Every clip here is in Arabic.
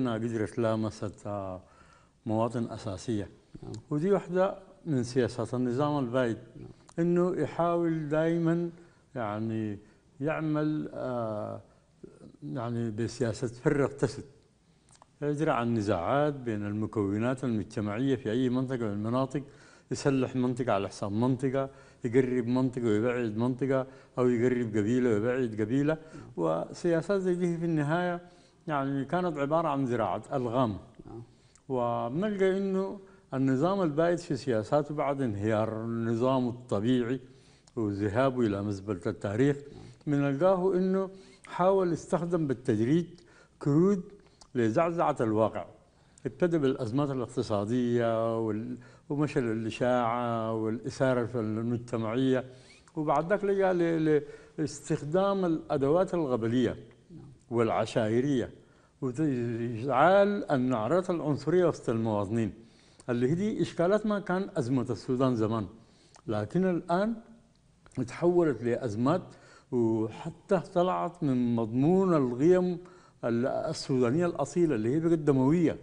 قدرت لامست مواطن أساسية نعم. ودي واحدة من سياسات النظام البايد نعم. أنه يحاول دائما يعني يعمل آه يعني بسياسة فرق تسد يجري عن نزاعات بين المكونات المجتمعية في أي منطقة من المناطق يسلح منطقة على حساب منطقة يقرب منطقة ويبعد منطقة أو يقرب قبيلة ويبعد قبيلة نعم. وسياسات زي دي في النهاية يعني كانت عبارة عن زراعة ألغام وبنلقى إنه النظام البائد في سياساته بعد انهيار النظام الطبيعي وذهابه إلى مزبلة التاريخ بنلقاه إنه حاول استخدم بالتدريج كرود لزعزعة الواقع ابتدى بالأزمات الاقتصادية وال... ومشى الإشاعة والإثارة المجتمعية وبعد ذلك لقى لاستخدام الأدوات الغبلية والعشائرية وتجعل النعرات العنصرية وسط المواطنين اللي دي إشكالات ما كان أزمة السودان زمان لكن الآن تحولت لأزمات وحتى طلعت من مضمون القيم السودانية الأصيلة اللي هي الدموية دموية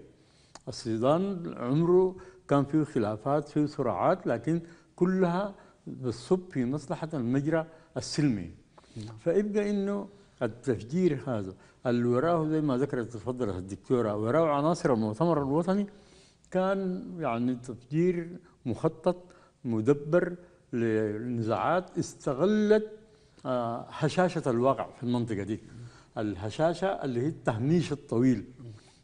السودان عمره كان فيه خلافات فيه صراعات لكن كلها بالصب في مصلحة المجرى السلمي نعم. فيبقى إنه التفجير هذا اللي وراه زي ما ذكرت تفضلت الدكتورة وراه عناصر المؤتمر الوطني كان يعني تفجير مخطط مدبر لنزاعات استغلت آه، هشاشة الواقع في المنطقة دي الهشاشة اللي هي التهميش الطويل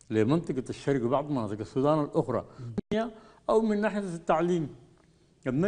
لمنطقة الشرق وبعض مناطق السودان الأخرى أو من ناحية التعليم